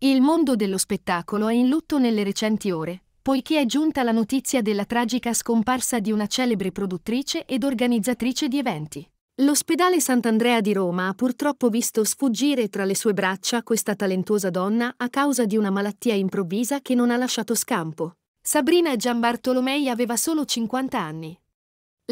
Il mondo dello spettacolo è in lutto nelle recenti ore, poiché è giunta la notizia della tragica scomparsa di una celebre produttrice ed organizzatrice di eventi. L'ospedale Sant'Andrea di Roma ha purtroppo visto sfuggire tra le sue braccia questa talentuosa donna a causa di una malattia improvvisa che non ha lasciato scampo. Sabrina Giambartolomei aveva solo 50 anni.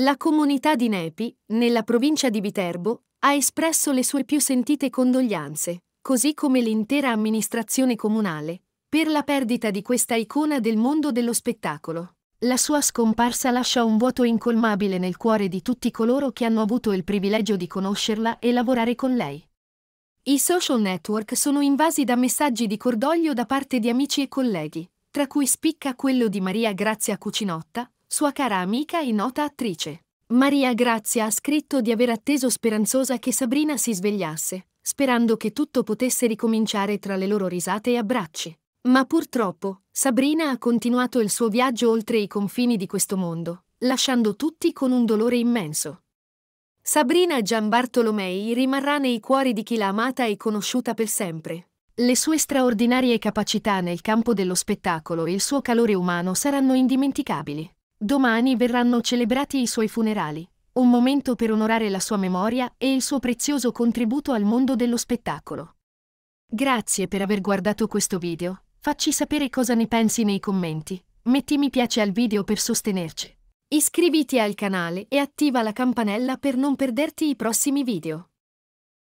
La comunità di Nepi, nella provincia di Viterbo, ha espresso le sue più sentite condoglianze, così come l'intera amministrazione comunale, per la perdita di questa icona del mondo dello spettacolo. La sua scomparsa lascia un vuoto incolmabile nel cuore di tutti coloro che hanno avuto il privilegio di conoscerla e lavorare con lei. I social network sono invasi da messaggi di cordoglio da parte di amici e colleghi, tra cui spicca quello di Maria Grazia Cucinotta, sua cara amica e nota attrice. Maria Grazia ha scritto di aver atteso speranzosa che Sabrina si svegliasse, sperando che tutto potesse ricominciare tra le loro risate e abbracci. Ma purtroppo, Sabrina ha continuato il suo viaggio oltre i confini di questo mondo, lasciando tutti con un dolore immenso. Sabrina Gianbartolomei rimarrà nei cuori di chi l'ha amata e conosciuta per sempre. Le sue straordinarie capacità nel campo dello spettacolo e il suo calore umano saranno indimenticabili. Domani verranno celebrati i suoi funerali un momento per onorare la sua memoria e il suo prezioso contributo al mondo dello spettacolo. Grazie per aver guardato questo video, facci sapere cosa ne pensi nei commenti, metti mi piace al video per sostenerci. Iscriviti al canale e attiva la campanella per non perderti i prossimi video.